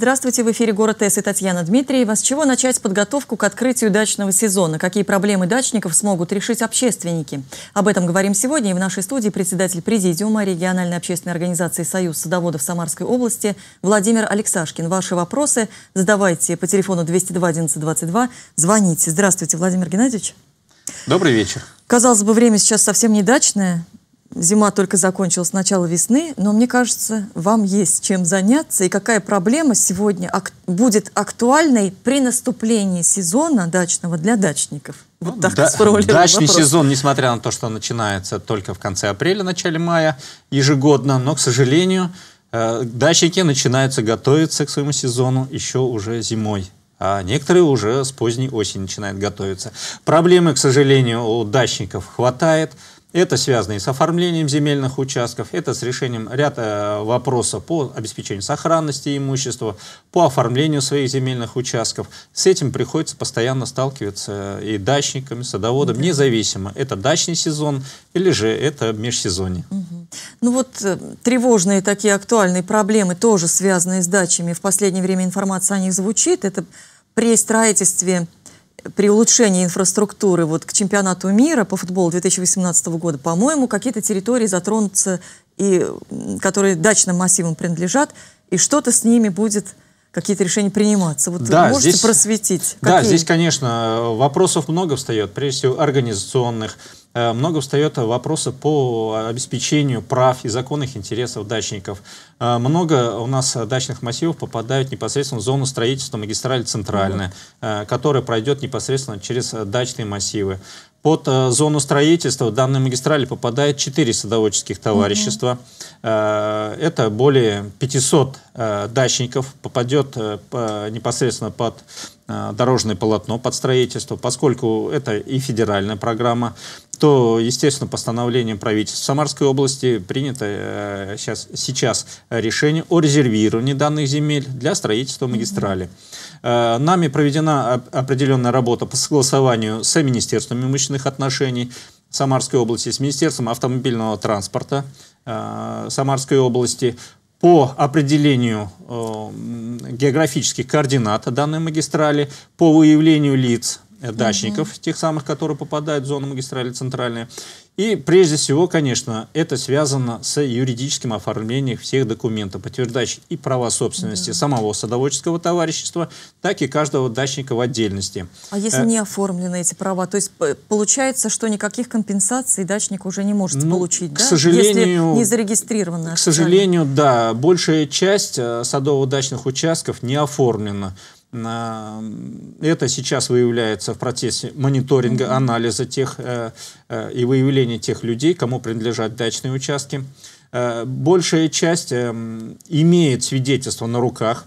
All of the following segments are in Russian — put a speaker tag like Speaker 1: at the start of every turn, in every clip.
Speaker 1: Здравствуйте, в эфире «Город С» и Татьяна Дмитриева. С чего начать подготовку к открытию дачного сезона? Какие проблемы дачников смогут решить общественники? Об этом говорим сегодня и в нашей студии председатель Президиума региональной общественной организации «Союз садоводов Самарской области» Владимир Алексашкин. Ваши вопросы задавайте по телефону 202 11 22, звоните. Здравствуйте, Владимир Геннадьевич. Добрый вечер. Казалось бы, время сейчас совсем не дачное, Зима только закончилась, начало весны, но мне кажется, вам есть чем заняться. И какая проблема сегодня ак будет актуальной при наступлении сезона дачного для дачников? Вот ну, так да, дачный вопрос. сезон,
Speaker 2: несмотря на то, что начинается только в конце апреля, начале мая ежегодно, но, к сожалению, э, дачники начинаются готовиться к своему сезону еще уже зимой а некоторые уже с поздней осени начинают готовиться. Проблемы, к сожалению, у дачников хватает. Это связано и с оформлением земельных участков, это с решением ряда э, вопросов по обеспечению сохранности имущества, по оформлению своих земельных участков. С этим приходится постоянно сталкиваться э, и дачниками, садоводом, да. независимо, это дачный сезон или же это межсезонье.
Speaker 1: Ну вот э, тревожные такие актуальные проблемы, тоже связанные с дачами. В последнее время информация о них звучит. Это при строительстве при улучшении инфраструктуры вот к чемпионату мира по футболу 2018 года, по-моему, какие-то территории затронутся, и, которые дачным массивам принадлежат, и что-то с ними будет какие-то решения приниматься. Вот да, вы можете здесь, просветить? Да, здесь,
Speaker 2: конечно, вопросов много встает, прежде всего организационных, Э, много встает вопроса по обеспечению прав и законных интересов дачников. Э, много у нас дачных массивов попадают непосредственно в зону строительства магистрали центральная, э, которая пройдет непосредственно через дачные массивы. Под зону строительства в данной магистрали попадает 4 садоводческих товарищества. Угу. Это более 500 дачников попадет непосредственно под дорожное полотно, под строительство, поскольку это и федеральная программа то, естественно, постановлением правительства Самарской области принято э, сейчас, сейчас решение о резервировании данных земель для строительства магистрали. Э, нами проведена оп определенная работа по согласованию с Министерством имущественных отношений Самарской области, с Министерством автомобильного транспорта э, Самарской области по определению э, географических координат данной магистрали, по выявлению лиц, Э, дачников, угу. тех самых, которые попадают в зону магистрали центральные И прежде всего, конечно, это связано с юридическим оформлением всех документов, подтверждающих и права собственности да. самого садоводческого товарищества, так и каждого дачника в отдельности.
Speaker 1: А если э не оформлены эти права, то есть э, получается, что никаких компенсаций дачник уже не может ну, получить, к да? сожалению, если не зарегистрировано. К сожалению,
Speaker 2: да. Большая часть э, садово-дачных участков не оформлена. Это сейчас выявляется в процессе мониторинга, анализа тех э, э, и выявления тех людей, кому принадлежат дачные участки. Э, большая часть эм, имеет свидетельство на руках,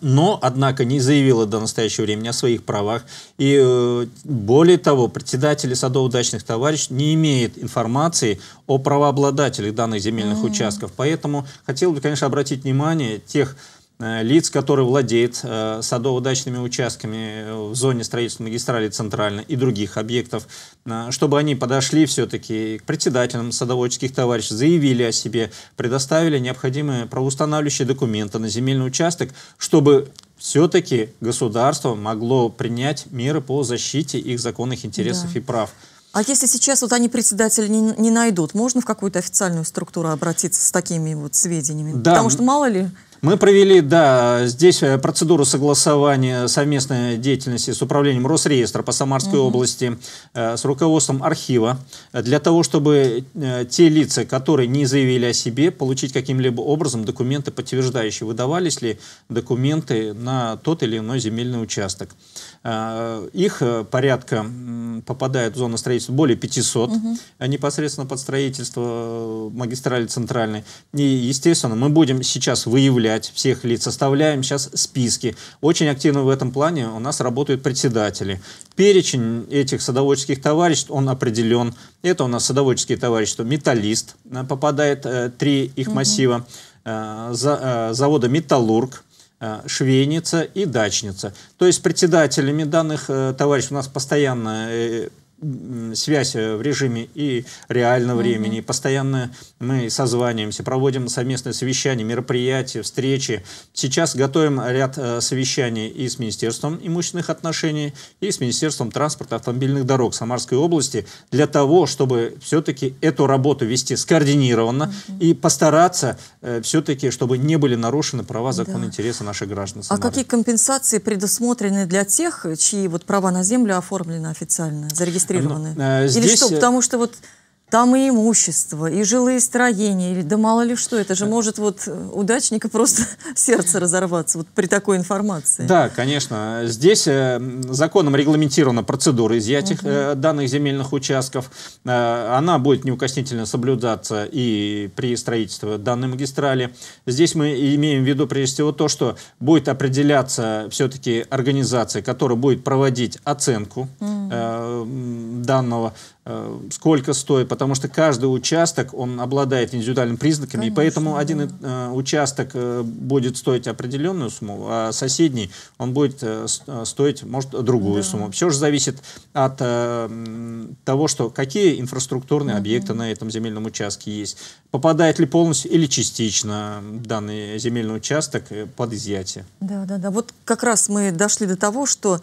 Speaker 2: но, однако, не заявила до настоящего времени о своих правах. И более того, председатели садово-дачных товариществ не имеет информации о правообладателях данных земельных mm -hmm. участков. Поэтому хотел бы, конечно, обратить внимание тех Э, лиц, которые владеют э, садово-дачными участками э, в зоне строительства магистрали Центральной и других объектов, э, чтобы они подошли все-таки к председателям садоводческих товарищей, заявили о себе, предоставили необходимые правоустанавливающие документы на земельный участок, чтобы все-таки государство могло принять меры по защите их законных интересов да. и прав.
Speaker 1: А если сейчас вот они председателя не, не найдут, можно в какую-то официальную структуру обратиться с такими вот сведениями? Да. Потому что мало ли...
Speaker 2: Мы провели, да, здесь э, процедуру согласования совместной деятельности с управлением Росреестра по Самарской угу. области, э, с руководством архива, э, для того, чтобы те лица, которые не заявили о себе, получить каким-либо образом документы, подтверждающие, выдавались ли документы на тот или иной земельный участок. Их порядка попадает в зону строительства более 500, угу. непосредственно под строительство магистрали центральной. И, естественно, мы будем сейчас выявлять определять всех лиц. Составляем сейчас списки. Очень активно в этом плане у нас работают председатели. Перечень этих садоводческих товариществ, он определен. Это у нас садоводческие товарищества «Металлист», э, попадает э, три их массива, э, завода «Металлург», швейница и дачница. То есть председателями данных товарищ у нас постоянно связь э, в режиме и реального mm-hmm. времени. Постоянно мы созваниваемся, проводим совместные совещания, мероприятия, встречи. Сейчас готовим ряд э, совещаний и с Министерством имущественных отношений, и с Министерством транспорта автомобильных дорог Самарской области для того, чтобы все-таки эту работу вести скоординированно mm-hmm. и постараться э, все-таки, чтобы не были нарушены права закона да. интереса наших граждан. А Самары. А
Speaker 1: какие компенсации предусмотрены для тех, чьи вот права на землю оформлены официально, зарегистрированы? зарегистрированы? Ну, э, здесь... Или что? Э, потому что вот там и имущество, и жилые строения, или да мало ли что, это же может вот удачника просто сердце разорваться вот при такой информации. Да,
Speaker 2: конечно. Здесь э, законом регламентирована процедура изъятия угу. данных земельных участков. Она будет неукоснительно соблюдаться и при строительстве данной магистрали. Здесь мы имеем в виду прежде всего то, что будет определяться все-таки организация, которая будет проводить оценку угу э, данного, э, сколько стоит, потому что каждый участок, он обладает индивидуальными признаками, Конечно. и поэтому один э, участок э, будет стоить определенную сумму, а соседний, он будет э, э стоить, может, другую да. сумму. Все же зависит от э, того, что какие инфраструктурные угу. объекты на этом земельном участке есть, попадает ли полностью или частично данный земельный участок э, под изъятие.
Speaker 1: Да, да, да. Вот как раз мы дошли до того, что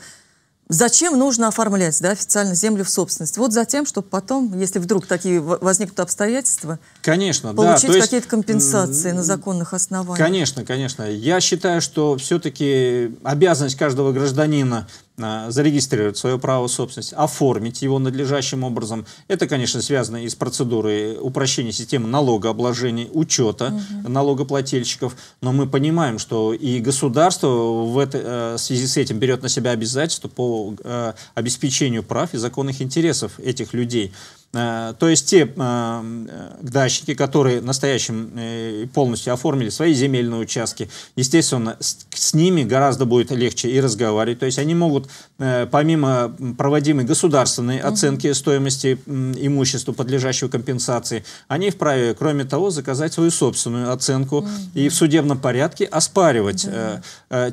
Speaker 1: Зачем нужно оформлять да, официально землю в собственность? Вот за тем, чтобы потом, если вдруг такие возникнут обстоятельства,
Speaker 2: конечно, получить да, какие-то компенсации на законных основаниях. Конечно, конечно. Я считаю, что все-таки обязанность каждого гражданина а, зарегистрировать свое право собственности, оформить его надлежащим образом. Это, конечно, связано и с процедурой упрощения системы налогообложения, учета угу. налогоплательщиков, но мы понимаем, что и государство в, это, а, в связи с этим берет на себя обязательства по а, обеспечению прав и законных интересов этих людей. Э, то есть те э, дачники, которые настоящим э, полностью оформили свои земельные участки, естественно, с ними гораздо будет легче и разговаривать. То есть они могут, помимо проводимой государственной оценки стоимости имущества, подлежащего компенсации, они вправе, кроме того, заказать свою собственную оценку и в судебном порядке оспаривать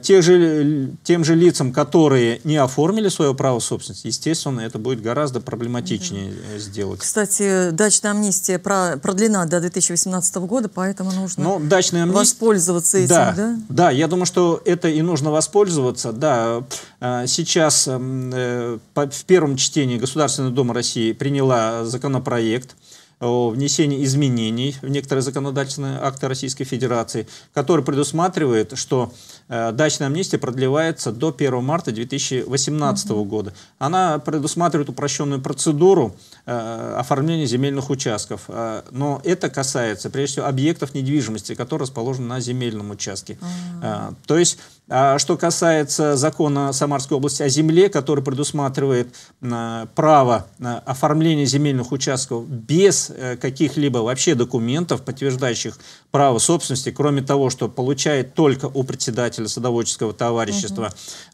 Speaker 2: тех же, тем же лицам, которые не оформили свое право собственности, естественно, это будет гораздо проблематичнее сделать делать.
Speaker 1: Кстати, дачная амнистия продлена до 2018 года, поэтому нужно Но
Speaker 2: ну, дачная амнистия... воспользоваться этим, да, да? Да, я думаю, что это и нужно воспользоваться. Да, э, сейчас эм, э, в первом чтении Государственная Дума России приняла законопроект, о внесении изменений в некоторые законодательные акты Российской Федерации, который предусматривает, что э, дачная амнистия продлевается до 1 марта 2018 mm -hmm. года. Она предусматривает упрощенную процедуру э, оформления земельных участков, э, но это касается прежде всего объектов недвижимости, которые расположены на земельном участке. Mm -hmm. э, то есть а что касается закона Самарской области о земле, который предусматривает а, право оформления земельных участков без э, каких-либо вообще документов, подтверждающих право собственности, кроме того, что получает только у председателя садоводческого товарищества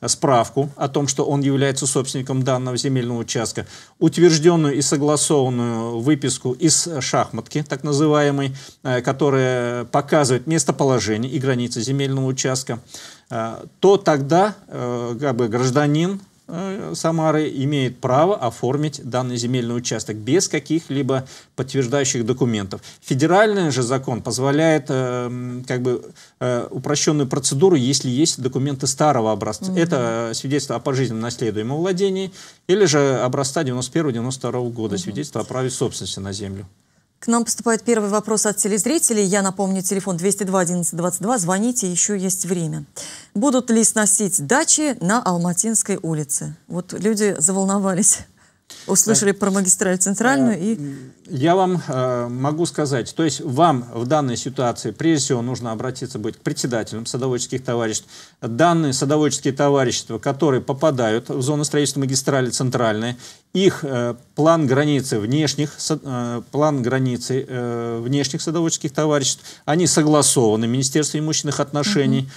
Speaker 2: справку о том, что он является собственником данного земельного участка, утвержденную и согласованную выписку из шахматки, так называемой, э, которая показывает местоположение и границы земельного участка. Э, то тогда э, как бы, гражданин э, Самары имеет право оформить данный земельный участок без каких-либо подтверждающих документов. Федеральный же закон позволяет как бы упрощенную процедуру, если есть документы старого образца. Mm Это свидетельство о пожизненном наследуемом владении или же образца 91-92 года, mm свидетельство о праве собственности на землю.
Speaker 1: К нам поступает первый вопрос от телезрителей. Я напомню, телефон 202 11 22. Звоните, еще есть время. Будут ли сносить дачи на Алматинской улице? Вот люди заволновались. Услышали про магистраль центральную э,
Speaker 2: и... Я вам э, могу сказать, то есть вам в данной ситуации прежде всего нужно обратиться быть к председателям садоводческих товариществ. Данные садоводческие товарищества, которые попадают в зону строительства магистрали центральной, их э, план границы внешних, э, план границы э, внешних садоводческих товариществ. Они согласованы министерство имущественных отношений. Угу.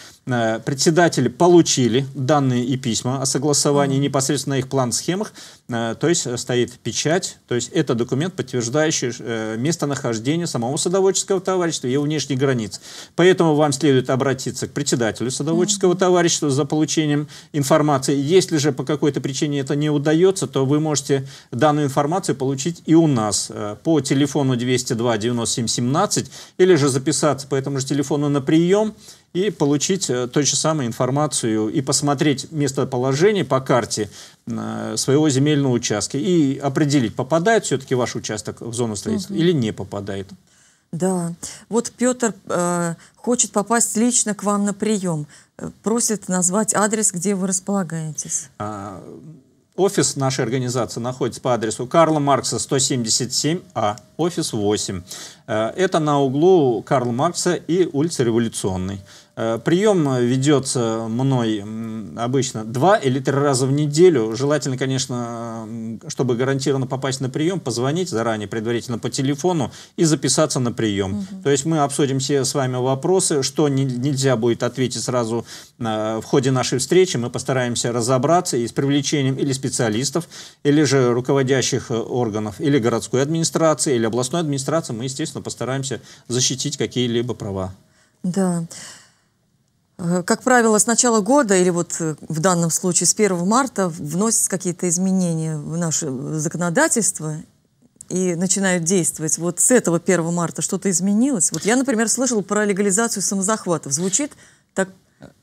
Speaker 2: Председатели получили данные и письма о согласовании угу. непосредственно на их план-схемах. То есть стоит печать, то есть это документ, подтверждающий местонахождение самого садоводческого товарищества и его внешних границ. Поэтому вам следует обратиться к председателю садоводческого угу. товарищества за получением информации. Если же по какой-то причине это не удается, то вы можете данную информацию получить и у нас э, по телефону 202 9717 или же записаться по этому же телефону на прием и получить э, ту же самую информацию и посмотреть местоположение по карте э, своего земельного участка и определить, попадает все-таки ваш участок в зону строительства угу. или не попадает.
Speaker 1: Да. Вот Петр э, хочет попасть лично к вам на прием. Просит назвать адрес, где вы располагаетесь.
Speaker 2: А, Офис нашей организации находится по адресу Карла Маркса 177А, офис 8. Э, это на углу Карла Маркса и улицы Революционной. Э, прием э, ведется мной обычно два или три раза в неделю. Желательно, конечно, чтобы гарантированно попасть на прием, позвонить заранее, предварительно по телефону и записаться на прием. Угу. То есть мы обсудим все с вами вопросы, что не, нельзя будет ответить сразу э, в ходе нашей встречи. Мы постараемся разобраться и с привлечением или специалистов, или же руководящих э, органов, или городской администрации, или областной администрации. Мы, естественно, постараемся защитить какие-либо права.
Speaker 1: Да. Э, как правило, с начала года или вот э, в данном случае с 1 марта вносят какие-то изменения в наше э, законодательство и начинают действовать. Вот с этого 1 марта что-то изменилось? Вот я, например, слышал про легализацию самозахватов. Звучит так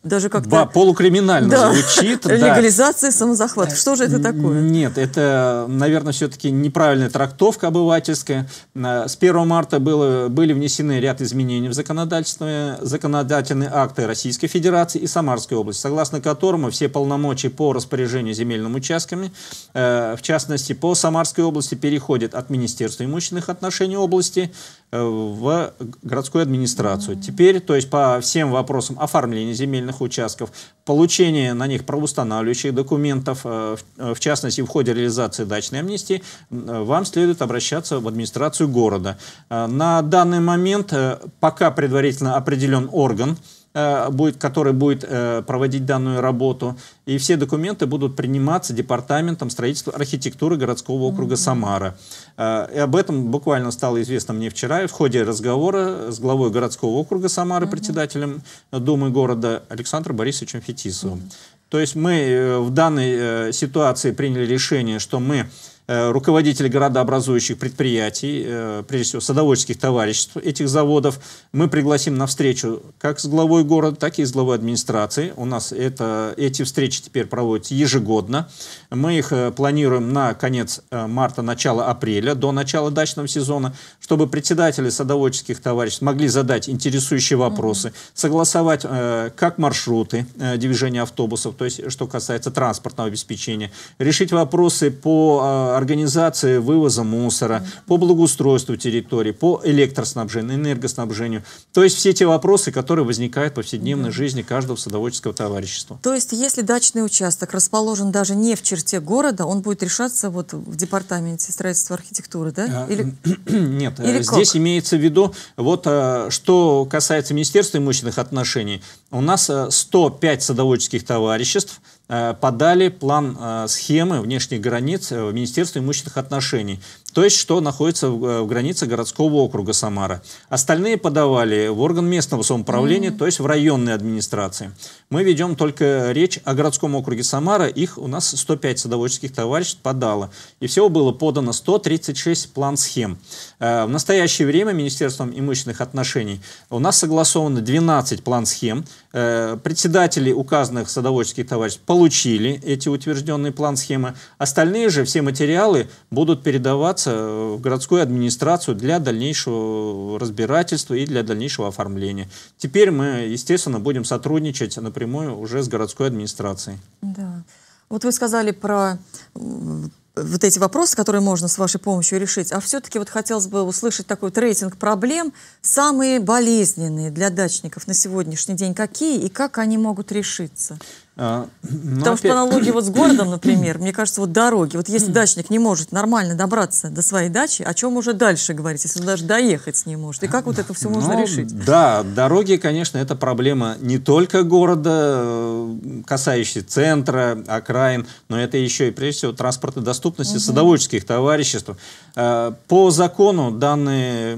Speaker 1: даже как-то... Да,
Speaker 2: полукриминально да. звучит. Да. Легализация самозахвата. Что же это такое? Нет, это, наверное, все-таки неправильная трактовка обывательская. С 1 марта было, были внесены ряд изменений в законодательство, законодательные акты Российской Федерации и Самарской области, согласно которому все полномочия по распоряжению земельными участками, э, в частности, по Самарской области переходят от Министерства имущественных отношений области э, в городскую администрацию. Теперь, то есть по всем вопросам оформления земельных земельных участков, получение на них правоустанавливающих документов, э, э, в частности, в ходе реализации дачной амнистии, э, вам следует обращаться в администрацию города. На данный момент пока предварительно определен орган, Э, будет, который будет э, проводить данную работу. И все документы будут приниматься Департаментом строительства архитектуры городского округа mm -hmm. Самара. Э, и об этом буквально стало известно мне вчера в ходе разговора с главой городского округа Самара mm -hmm. председателем Думы города Александром Борисовичем Фетисовым. Mm -hmm. То есть мы в данной ситуации приняли решение, что мы Э, руководители городообразующих предприятий, э, прежде всего садоводческих товариществ этих заводов. Мы пригласим на встречу как с главой города, так и с главой администрации. У нас это, эти встречи теперь проводятся ежегодно. Мы их э, планируем на конец марта, начало апреля, до начала дачного сезона, чтобы председатели садоводческих товариществ могли задать интересующие вопросы, согласовать как маршруты движения автобусов, то есть что касается транспортного обеспечения, решить вопросы по организации вывоза мусора, по благоустройству территории, по электроснабжению, энергоснабжению. То есть все те вопросы, которые возникают в повседневной жизни каждого садоводческого товарищества.
Speaker 1: То есть если дачный участок расположен даже не в черте города, он будет решаться вот в департаменте строительства архитектуры, да? А, или...
Speaker 2: Нет, э, Или здесь как? имеется в виду, вот э, что касается Министерства имущественных отношений, у нас 105 э, садоводческих товариществ, Э, подали план э, схемы внешних границ э, в Министерство имущественных отношений то есть что находится в, э, в границе городского округа Самара. Остальные подавали в орган местного самоуправления, mm -hmm. то есть в районной администрации. Мы ведем только речь о городском округе Самара, их у нас 105 садоводческих товариществ подало, и всего было подано 136 план-схем. Э, в настоящее время Министерством имущественных отношений у нас согласовано 12 план-схем, э, председатели указанных садоводческих товариществ получили эти утвержденные план-схемы, остальные же все материалы будут передаваться обращаться в э, городскую администрацию для дальнейшего разбирательства и для дальнейшего оформления. Теперь мы, естественно, будем сотрудничать напрямую уже с городской администрацией.
Speaker 1: Да. Вот вы сказали про вот эти вопросы, которые можно с вашей помощью решить, а все-таки вот хотелось бы услышать такой вот рейтинг проблем, самые болезненные для дачников на сегодняшний день, какие и как они могут решиться?
Speaker 2: А, ну, Потому опять... что по аналогии вот с
Speaker 1: городом, например, мне кажется, вот дороги. Вот если дачник не может нормально добраться до своей дачи, о чем уже дальше говорить, если он даже доехать не может? И как вот это все можно ну, решить?
Speaker 2: Да, дороги, конечно, это проблема не только города, э, касающаяся центра, окраин, но это еще и, прежде всего, транспортной доступности угу. садоводческих товариществ. Э, по закону данные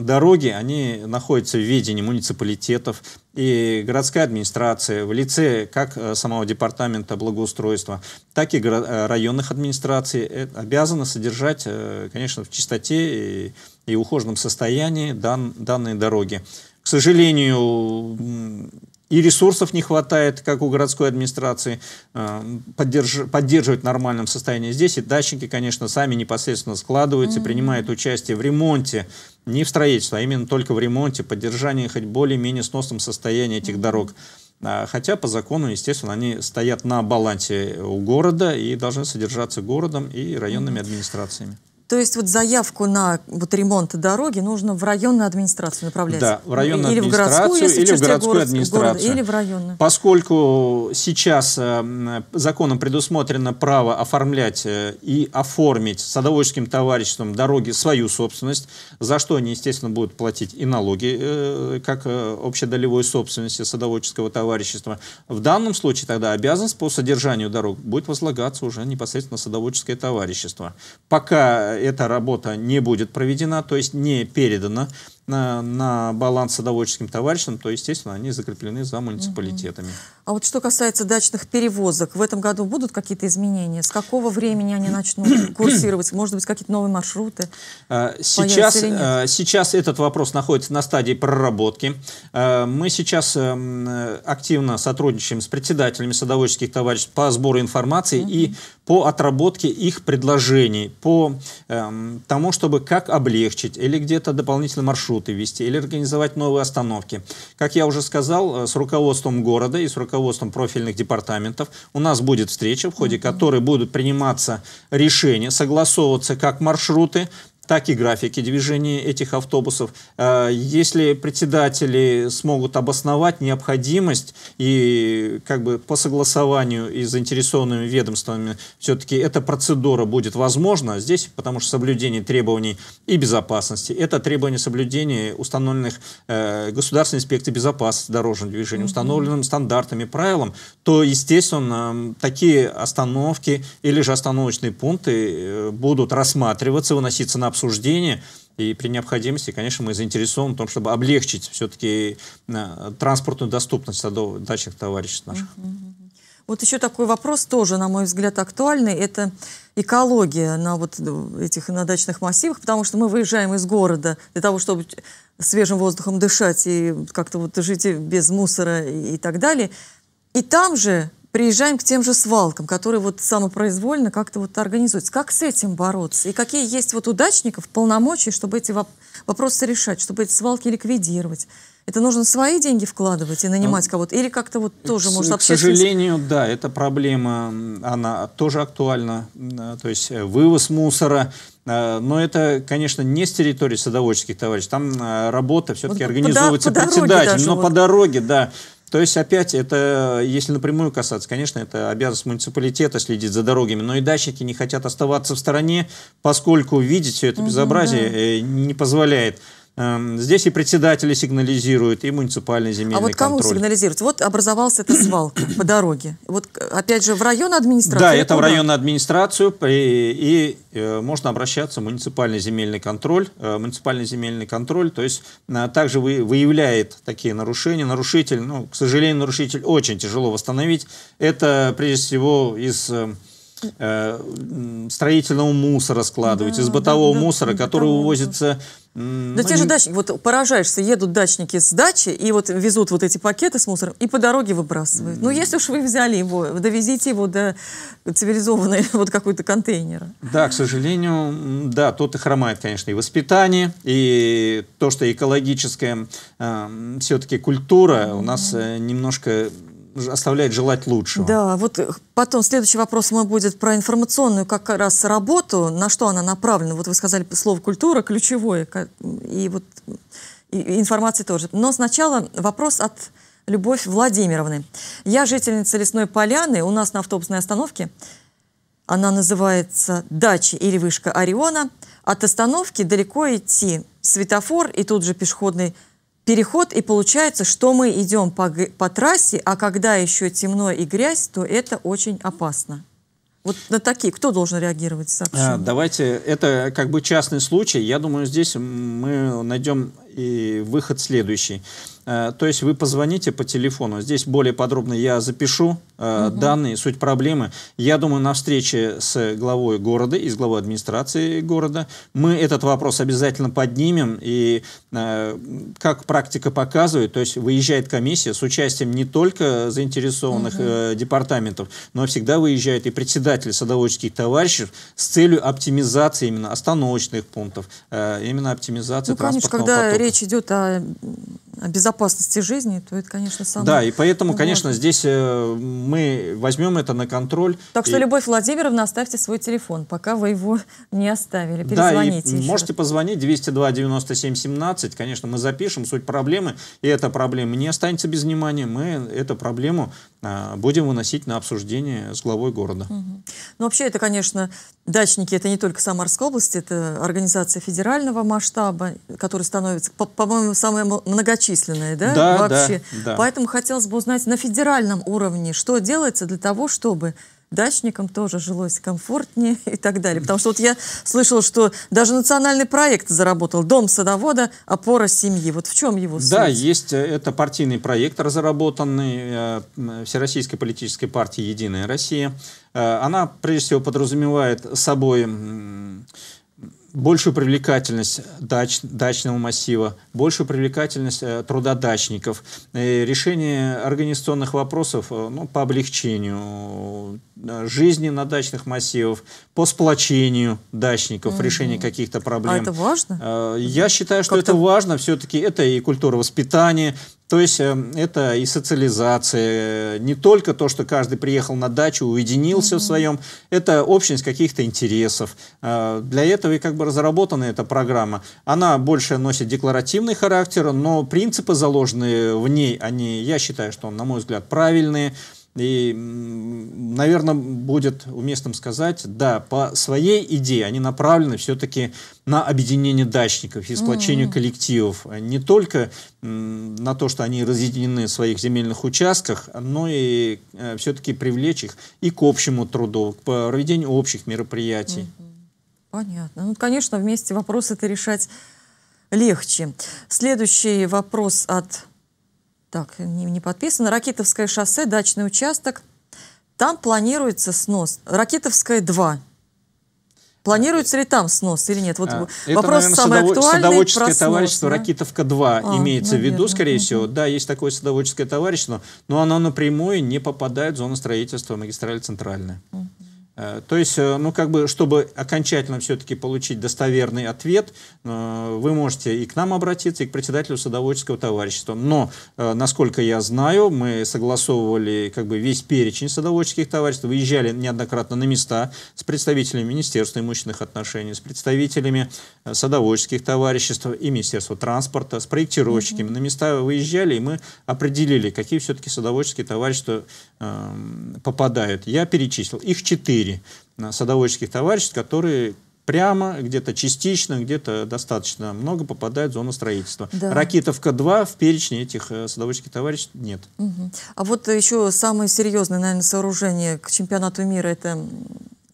Speaker 2: дороги, они находятся в ведении муниципалитетов, и городская администрация в лице как э, самого департамента благоустройства, так и э, районных администраций э, обязана содержать, конечно, в чистоте и ухоженном состоянии дан, данные дороги. К сожалению, и ресурсов не хватает, как у городской администрации, э, поддерж, поддерживать в нормальном состоянии здесь. И дачники, конечно, сами непосредственно складываются, mm -hmm. принимают участие в ремонте, не в строительстве, а именно только в ремонте, поддержании хоть более-менее сносном состоянии этих mm -hmm. дорог. А, хотя по закону, естественно, они стоят на балансе у города и должны содержаться городом и районными администрациями.
Speaker 1: То есть вот заявку на вот ремонт дороги нужно в районную администрацию направлять? Да, в районную или администрацию в городскую, или в городскую город, администрацию. Город, или в районную.
Speaker 2: Поскольку сейчас э, законом предусмотрено право оформлять э, и оформить садоводческим товариществом дороги свою собственность, за что они, естественно, будут платить и налоги, э, как э, общедолевой собственности садоводческого товарищества. В данном случае тогда обязанность по содержанию дорог будет возлагаться уже непосредственно садоводческое товарищество. Пока эта работа не будет проведена, то есть не передана на, на баланс садоводческим товарищам, то, естественно, они закреплены за муниципалитетами.
Speaker 1: А вот что касается дачных перевозок, в этом году будут какие-то изменения? С какого времени они начнут курсировать? Может быть, какие-то новые маршруты?
Speaker 2: А, сейчас, а, сейчас этот вопрос находится на стадии проработки. А, мы сейчас эм, активно сотрудничаем с председателями садоводческих товариществ по сбору информации угу. и по отработке их предложений, по эм, тому, чтобы как облегчить или где-то дополнительный маршрут маршруты вести или организовать новые остановки. Как я уже сказал, э, с руководством города и с руководством профильных департаментов у нас будет встреча, в ходе которой будут приниматься решения, согласовываться как маршруты, так и графики движения этих автобусов. Э, если председатели смогут обосновать необходимость и как бы по согласованию и заинтересованными ведомствами все-таки эта процедура будет возможна здесь, потому что соблюдение требований и безопасности, это требование соблюдения установленных э, Государственной инспекцией безопасности дорожного движения, установленным стандартами, правилам, то, естественно, такие остановки или же остановочные пункты э, будут рассматриваться, выноситься на обсуждение. И при необходимости, конечно, мы заинтересованы в том, чтобы облегчить все-таки э, транспортную доступность садовых дачных товариществ наших.
Speaker 1: Вот еще такой вопрос тоже, на мой взгляд, актуальный. Это экология на вот этих на дачных массивах, потому что мы выезжаем из города для того, чтобы свежим воздухом дышать и как-то вот жить без мусора и так далее. И там же приезжаем к тем же свалкам, которые вот самопроизвольно как-то вот организуются. Как с этим бороться? И какие есть вот удачников полномочий, чтобы эти воп вопросы решать, чтобы эти свалки ликвидировать? Это нужно свои деньги вкладывать и нанимать а, кого-то? Или как-то вот тоже, к, может, общественность... К
Speaker 2: сожалению, да, эта проблема, она тоже актуальна. То есть э, вывоз мусора, э, но это, конечно, не с территории садоводческих товарищей. Там э, работа все-таки вот организовывается по, по председателем. Даже, но вот. по дороге, да. То есть опять это, если напрямую касаться, конечно, это обязанность муниципалитета следить за дорогами, но и дачники не хотят оставаться в стороне, поскольку видеть все это безобразие угу, да. Э, не позволяет. Эм, здесь и председатели сигнализируют, и муниципальный а земельный контроль. А вот кому контроль.
Speaker 1: сигнализируют? Вот образовался эта свалка по дороге. Вот опять же в район администрации. Да, это куда? в район
Speaker 2: администрацию, и, и э, можно обращаться в муниципальный земельный контроль. Э, муниципальный земельный контроль, то есть э, также вы, выявляет такие нарушения. Нарушитель, ну, к сожалению, нарушитель очень тяжело восстановить. Это прежде всего из Э, строительного мусора складывать, да, из бытового да, мусора, да, который бытового. увозится... Да ну, те же дачники,
Speaker 1: вот поражаешься, едут дачники с дачи и вот везут вот эти пакеты с мусором и по дороге выбрасывают. Mm. Ну, если уж вы взяли его, довезите его до цивилизованной вот какой-то контейнера.
Speaker 2: Да, к сожалению, да, тут и хромает, конечно, и воспитание, и то, что экологическая э, все-таки культура mm. у нас э, немножко оставляет желать лучшего.
Speaker 1: Да, вот э, потом следующий вопрос мой будет про информационную как раз работу, на что она направлена. Вот вы сказали слово «культура» ключевое, и вот и информации тоже. Но сначала вопрос от Любовь Владимировны. Я жительница Лесной Поляны, у нас на автобусной остановке, она называется «Дача или вышка Ориона», от остановки далеко идти светофор и тут же пешеходный переход, и получается, что мы идем по, по трассе, а когда еще темно и грязь, то это очень опасно. Вот на такие кто должен реагировать?
Speaker 2: А, давайте, это как бы частный случай. Я думаю, здесь мы найдем и выход следующий. Э, то есть вы позвоните по телефону. Здесь более подробно я запишу угу. данные, суть проблемы. Я думаю, на встрече с главой города и с главой администрации города мы этот вопрос обязательно поднимем. И э, как практика показывает, то есть выезжает комиссия с участием не только заинтересованных угу. департаментов, но всегда выезжает и председатель садоводческих товариществ с целью оптимизации именно остановочных пунктов, именно оптимизации ну, конечно, когда потока. речь
Speaker 1: идет о безопасности жизни, то это, конечно, самое Да, и поэтому, важное. конечно,
Speaker 2: здесь э, мы возьмем это на контроль. Так что, и... Любовь
Speaker 1: Владимировна, оставьте свой телефон, пока вы его не оставили. Перезвоните да, и можете
Speaker 2: позвонить 202-97-17. Конечно, мы запишем суть проблемы, и эта проблема не останется без внимания. Мы эту проблему а, будем выносить на обсуждение с главой города. Угу.
Speaker 1: Ну, вообще, это, конечно, дачники, это не только Самарская область, это организация федерального масштаба, которая становится, по-моему, по самая многочисленная многочисленные, да, да вообще. Да, да. Поэтому хотелось бы узнать на федеральном уровне, что делается для того, чтобы дачникам тоже жилось комфортнее и так далее. Потому что вот я слышала, что даже национальный проект заработал «Дом садовода. Опора семьи». Вот в чем его суть? Да,
Speaker 2: есть э, это партийный проект, разработанный э, Всероссийской политической партией «Единая Россия». Э, она, прежде всего, подразумевает собой большую привлекательность дач, дачного массива, большую привлекательность э, труда э, решение организационных вопросов э, ну, по облегчению э, жизни на дачных массивах, по сплочению дачников, угу. решение каких-то а проблем. А это важно? Э, я считаю, что это важно. Все-таки это и культура воспитания, то есть э, это и социализация, не только то, что каждый приехал на дачу, уединился mm-hmm. в своем, это общность каких-то интересов. Э, для этого и как бы разработана эта программа. Она больше носит декларативный характер, но принципы заложенные в ней, они, я считаю, что, на мой взгляд, правильные. И, наверное, будет уместным сказать, да, по своей идее они направлены все-таки на объединение дачников и сплочение mm-hmm. коллективов. Не только на то, что они разъединены в своих земельных участках, но и э, все-таки привлечь их и к общему труду, к проведению общих мероприятий.
Speaker 1: Mm-hmm. Понятно. Ну, конечно, вместе вопрос это решать легче. Следующий вопрос от так, не, не подписано. Ракитовское шоссе, дачный участок. Там планируется снос. Ракитовская 2. Планируется ли там снос или нет? Вот а, вопрос это, наверное, самый садово актуальный. Садоводческое снос, товарищество да? Ракитовка-2
Speaker 2: а, имеется наверное. в виду, скорее угу. всего. Да, есть такое садоводческое товарищество, но оно напрямую не попадает в зону строительства магистрали центральная. Угу. Э, то есть, э, ну, как бы, чтобы окончательно все-таки получить достоверный ответ, э, вы можете и к нам обратиться, и к председателю садоводческого товарищества. Но, насколько я знаю, мы согласовывали как бы весь перечень садоводческих товариществ, выезжали неоднократно на места с представителями Министерства имущественных отношений, с представителями садоводческих товариществ и Министерства транспорта, с проектировщиками. Mm -hmm. На места выезжали, и мы определили, какие все-таки садоводческие товарищества э, попадают. Я перечислил. Их четыре 4 э, садоводческих товариществ, которые прямо, где-то частично, где-то достаточно много попадает в зону строительства. Да. Ракитовка-2 в перечне этих э, садоводческих товариществ нет.
Speaker 1: Угу. А вот еще самое серьезное, наверное, сооружение к чемпионату мира – это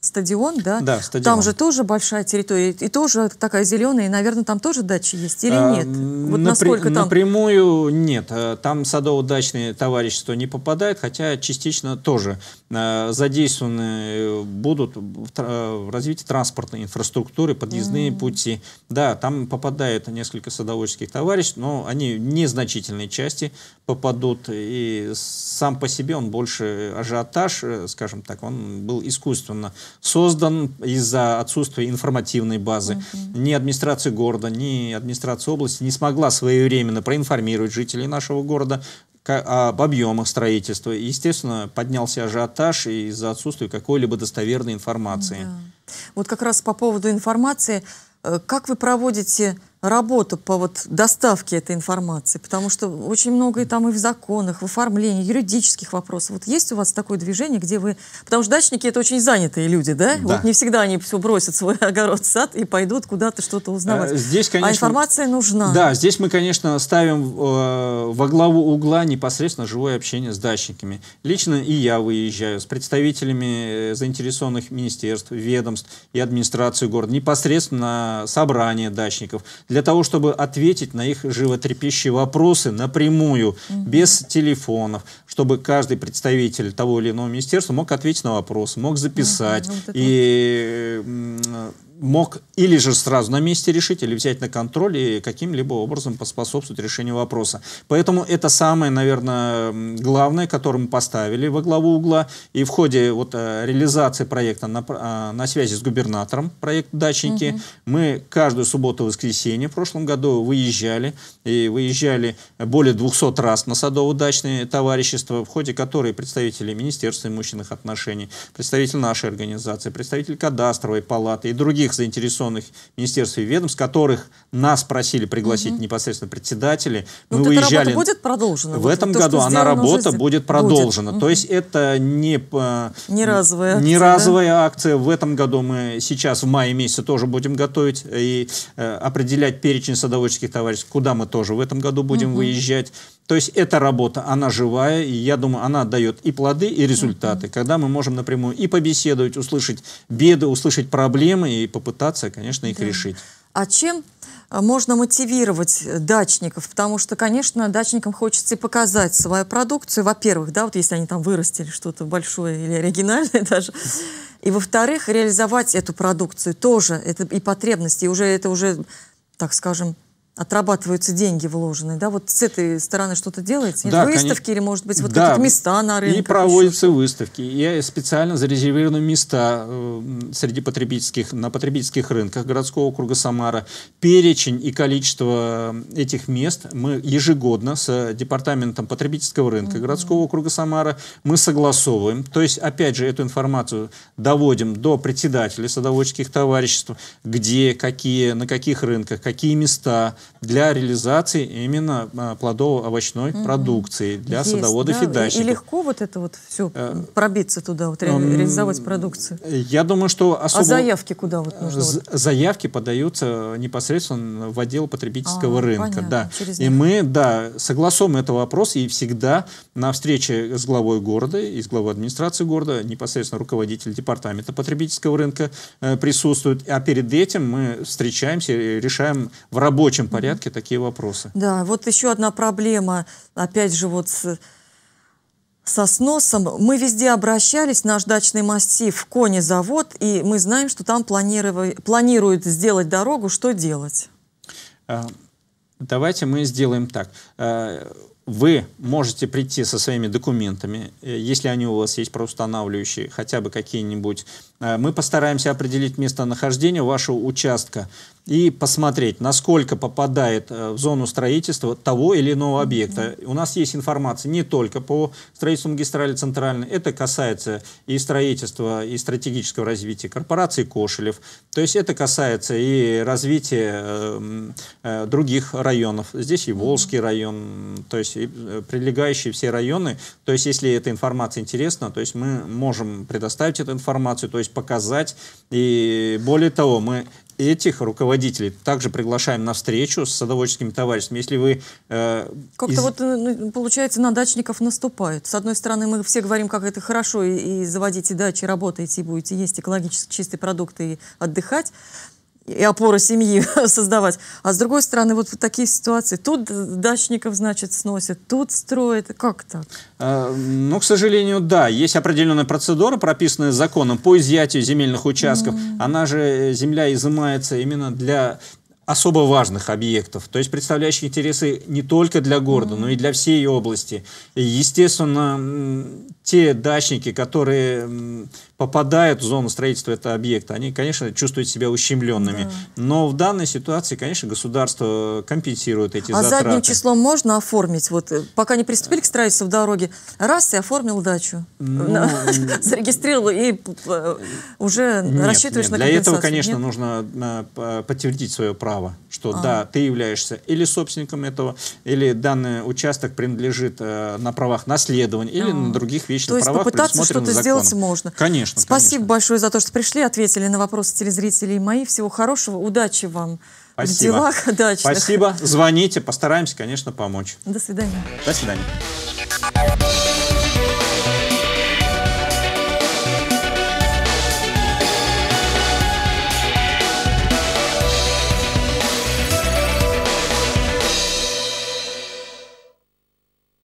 Speaker 1: стадион, да? Да, стадион. Там же тоже большая территория, и тоже такая зеленая, и, наверное, там тоже дачи есть или а, нет?
Speaker 2: Вот напр- насколько там... Напрямую нет. Э, там садово-дачное товарищество не попадает, хотя частично тоже э, задействованы будут в развитии транспортной инфраструктуры, подъездные mm-hmm. пути. Да, там попадает несколько садоводческих товарищ, но они в незначительной части попадут, и сам по себе он больше ажиотаж, э, скажем так, он был искусственно создан из-за отсутствия информативной базы. Угу. Ни администрация города, ни администрация области не смогла своевременно проинформировать жителей нашего города об объемах строительства. И, естественно, поднялся ажиотаж из-за отсутствия какой-либо достоверной информации. Да.
Speaker 1: Вот как раз по поводу информации. Э, как вы проводите работу по вот доставке этой информации? Потому что очень многое там и в законах, в оформлении, юридических вопросов. Вот есть у вас такое движение, где вы... Потому что дачники — это очень занятые люди, да? да. Вот не всегда они все бросят свой огород, сад и пойдут куда-то что-то узнавать. Э, здесь, а конечно... А информация нужна. Да,
Speaker 2: здесь мы, конечно, ставим э, во главу угла непосредственно живое общение с дачниками. Лично и я выезжаю с представителями э, заинтересованных министерств, ведомств и администрации города непосредственно на собрание дачников для того, чтобы ответить на их животрепещущие вопросы напрямую, угу. без телефонов, чтобы каждый представитель того или иного министерства мог ответить на вопрос, мог записать угу. вот и э, мог или же сразу на месте решить, или взять на контроль и каким-либо образом поспособствовать решению вопроса. Поэтому это самое, наверное, главное, которое мы поставили во главу угла. И в ходе вот э, реализации проекта на, а, на связи с губернатором, проект «Дачники», угу. мы каждую субботу и воскресенье в прошлом году выезжали, и выезжали более 200 раз на садово-дачные товарищества, в ходе которой представители Министерства имущественных отношений, представитель нашей организации, представитель кадастровой палаты и других других заинтересованных министерств и ведомств, которых нас просили пригласить угу. непосредственно председатели. Но ну, Мы вот выезжали... эта будет
Speaker 1: продолжена? В этом то, году она работа будет продолжена. Будет. То
Speaker 2: есть это не... Э, не
Speaker 1: разовая акция. Не разовая
Speaker 2: да? акция. В этом году мы сейчас в мае месяце тоже будем готовить и э, определять перечень садоводческих товариществ, куда мы тоже в этом году будем угу. выезжать. То есть эта работа, она живая, и я думаю, она дает и плоды, и результаты, когда мы можем напрямую и побеседовать, услышать беды, услышать проблемы и попытаться, конечно, их да. решить.
Speaker 1: А чем э, можно мотивировать э, дачников? Потому что, конечно, дачникам хочется и показать свою продукцию, во-первых, да, вот если они там вырастили что-то большое или оригинальное даже, и, во-вторых, реализовать эту продукцию тоже, это и потребности, и уже это уже, так скажем, отрабатываются деньги вложенные, да, вот с этой стороны что-то делается? Да, выставки конечно. или, может быть, вот да. какие-то места на рынке? И
Speaker 2: проводятся выставки. Я специально зарезервированы места э, среди потребительских, на потребительских рынках городского округа Самара. Перечень и количество этих мест мы ежегодно с департаментом потребительского рынка mm-hmm. городского округа Самара мы согласовываем. То есть, опять же, эту информацию доводим до председателей садоводческих товариществ, где, какие, на каких рынках, какие места, для реализации именно а, плодово-овощной угу. продукции для Есть, садоводов да? и дачников. И
Speaker 1: легко вот это вот все э, пробиться туда, вот реализовать продукцию?
Speaker 2: Я думаю, что а особо... А заявки куда вот нужно? Заявки подаются непосредственно в отдел потребительского а, рынка. Понятно, да. И мы, да, согласуем этот вопрос и всегда на встрече с главой города и с главой администрации города, непосредственно руководитель департамента потребительского рынка э, присутствует. А перед этим мы встречаемся решаем в рабочем порядке такие вопросы.
Speaker 1: Да, вот еще одна проблема, опять же, вот с, со сносом. Мы везде обращались, наш дачный массив, конезавод, и мы знаем, что там планируют сделать дорогу. Что делать?
Speaker 2: А, давайте мы сделаем так. А, вы можете прийти со своими документами, э, если они у вас есть правоустанавливающие, хотя бы какие-нибудь Э, мы постараемся определить местонахождение вашего участка и посмотреть, насколько попадает э, в зону строительства того или иного объекта. У нас есть информация не только по строительству магистрали центральной, это касается и строительства, и стратегического развития корпорации Кошелев, то есть это касается и развития эм, э, других районов. Здесь и Волжский район, то есть прилегающие все районы, то есть если эта информация интересна, то есть мы можем предоставить эту информацию, то есть показать. И более того, мы этих руководителей также приглашаем на встречу с садоводческими товариществами. Если вы... Э, Как-то из... вот,
Speaker 1: э, ну, получается, на дачников наступают. С одной стороны, мы все говорим, как это хорошо, и, и заводите дачи, работаете, и будете есть экологически чистые продукты и отдыхать и опора семьи создавать. А с другой стороны, вот такие ситуации. Тут дачников, значит, сносят, тут строят. Как так?
Speaker 2: А, ну, к сожалению, да. Есть определенная процедура, прописанная законом по изъятию земельных участков. Она же, э, земля изымается именно для особо важных объектов, то есть представляющих интересы не только для города, mm -hmm. но и для всей области. И, естественно, те дачники, которые попадают в зону строительства этого объекта, они, конечно, чувствуют себя ущемленными. Да. Но в данной ситуации, конечно, государство компенсирует эти а затраты. А задним
Speaker 1: числом можно оформить? Вот э, пока не приступили к строительству в дороге, раз и оформил дачу, ну, зарегистрировал и э, уже нет, рассчитываешь нет. на компенсацию. Для этого, конечно, нет?
Speaker 2: нужно а, подтвердить свое право права, что а. да, ты являешься или собственником этого, или данный участок принадлежит э, на правах наследования, или на а. других вечных то есть правах, попытаться что-то сделать можно. Конечно. Спасибо
Speaker 1: конечно. большое за то, что пришли, ответили на вопросы телезрителей мои. Всего хорошего, удачи вам. Спасибо. В делах удачных. Спасибо.
Speaker 2: Звоните, постараемся, конечно, помочь. До свидания. До свидания.